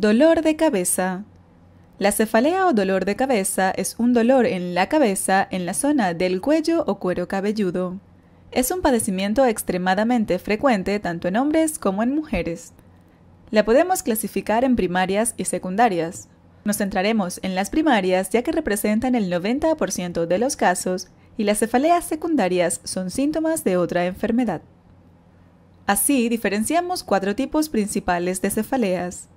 Dolor de cabeza. La cefalea o dolor de cabeza es un dolor en la cabeza en la zona del cuello o cuero cabelludo. Es un padecimiento extremadamente frecuente tanto en hombres como en mujeres. La podemos clasificar en primarias y secundarias. Nos centraremos en las primarias ya que representan el 90% de los casos y las cefaleas secundarias son síntomas de otra enfermedad. Así diferenciamos cuatro tipos principales de cefaleas.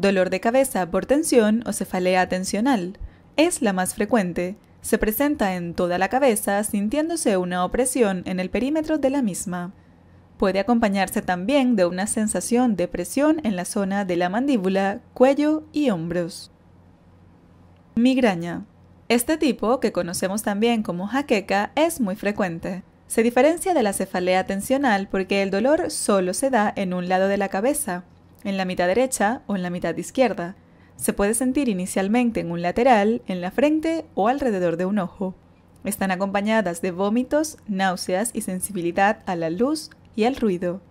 Dolor de cabeza por tensión o cefalea tensional. Es la más frecuente. Se presenta en toda la cabeza sintiéndose una opresión en el perímetro de la misma. Puede acompañarse también de una sensación de presión en la zona de la mandíbula, cuello y hombros. Migraña. Este tipo, que conocemos también como jaqueca, es muy frecuente. Se diferencia de la cefalea tensional porque el dolor solo se da en un lado de la cabeza, en la mitad derecha o en la mitad izquierda. Se puede sentir inicialmente en un lateral, en la frente o alrededor de un ojo. Están acompañadas de vómitos, náuseas y sensibilidad a la luz y al ruido.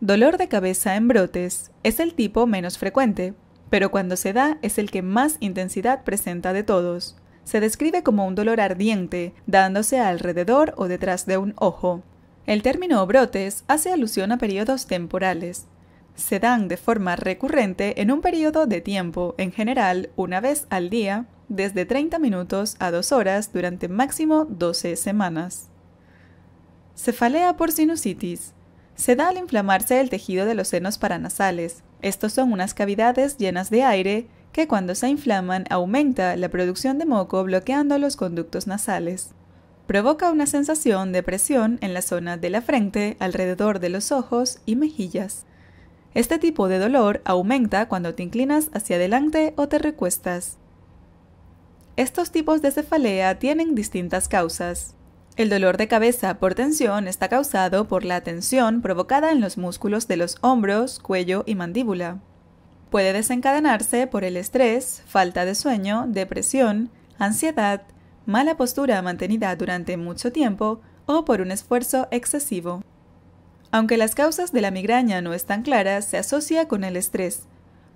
Dolor de cabeza en brotes es el tipo menos frecuente, pero cuando se da es el que más intensidad presenta de todos. Se describe como un dolor ardiente, dándose alrededor o detrás de un ojo. El término brotes hace alusión a periodos temporales, se dan de forma recurrente en un periodo de tiempo, en general una vez al día, desde 30 minutos a 2 horas durante máximo 12 semanas. Cefalea por sinusitis. Se da al inflamarse el tejido de los senos paranasales. Estos son unas cavidades llenas de aire que cuando se inflaman aumenta la producción de moco bloqueando los conductos nasales. Provoca una sensación de presión en la zona de la frente, alrededor de los ojos y mejillas. Este tipo de dolor aumenta cuando te inclinas hacia adelante o te recuestas. Estos tipos de cefalea tienen distintas causas. El dolor de cabeza por tensión está causado por la tensión provocada en los músculos de los hombros, cuello y mandíbula. Puede desencadenarse por el estrés, falta de sueño, depresión, ansiedad, mala postura mantenida durante mucho tiempo o por un esfuerzo excesivo. Aunque las causas de la migraña no están claras, se asocia con el estrés,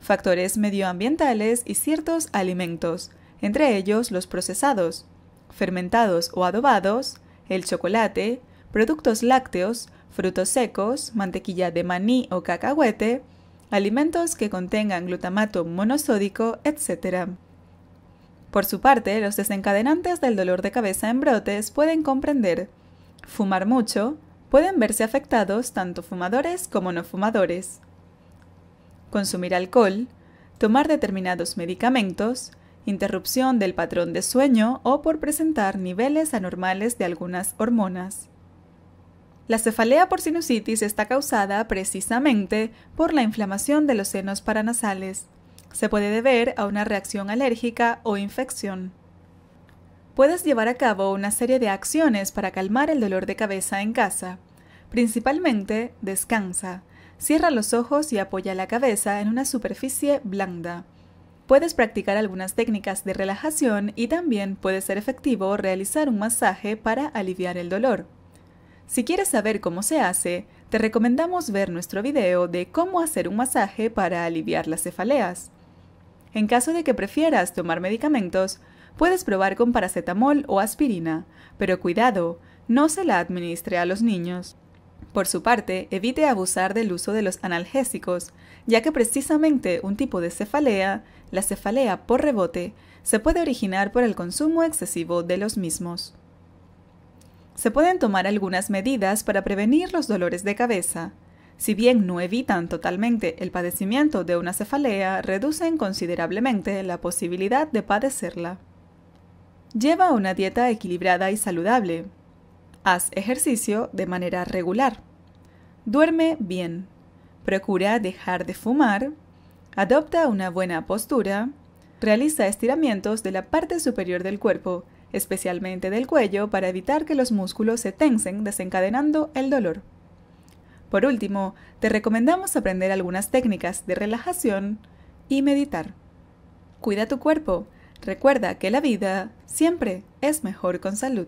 factores medioambientales y ciertos alimentos, entre ellos los procesados, fermentados o adobados, el chocolate, productos lácteos, frutos secos, mantequilla de maní o cacahuete, alimentos que contengan glutamato monosódico, etc. Por su parte, los desencadenantes del dolor de cabeza en brotes pueden comprender fumar mucho, pueden verse afectados tanto fumadores como no fumadores. Consumir alcohol, tomar determinados medicamentos, interrupción del patrón de sueño o por presentar niveles anormales de algunas hormonas. La cefalea por sinusitis está causada precisamente por la inflamación de los senos paranasales. Se puede deber a una reacción alérgica o infección puedes llevar a cabo una serie de acciones para calmar el dolor de cabeza en casa. Principalmente, descansa. Cierra los ojos y apoya la cabeza en una superficie blanda. Puedes practicar algunas técnicas de relajación y también puede ser efectivo realizar un masaje para aliviar el dolor. Si quieres saber cómo se hace, te recomendamos ver nuestro video de cómo hacer un masaje para aliviar las cefaleas. En caso de que prefieras tomar medicamentos, puedes probar con paracetamol o aspirina, pero cuidado, no se la administre a los niños. Por su parte, evite abusar del uso de los analgésicos, ya que precisamente un tipo de cefalea, la cefalea por rebote, se puede originar por el consumo excesivo de los mismos. Se pueden tomar algunas medidas para prevenir los dolores de cabeza. Si bien no evitan totalmente el padecimiento de una cefalea, reducen considerablemente la posibilidad de padecerla. Lleva una dieta equilibrada y saludable. Haz ejercicio de manera regular. Duerme bien. Procura dejar de fumar. Adopta una buena postura. Realiza estiramientos de la parte superior del cuerpo, especialmente del cuello, para evitar que los músculos se tensen desencadenando el dolor. Por último, te recomendamos aprender algunas técnicas de relajación y meditar. Cuida tu cuerpo Recuerda que la vida siempre es mejor con salud.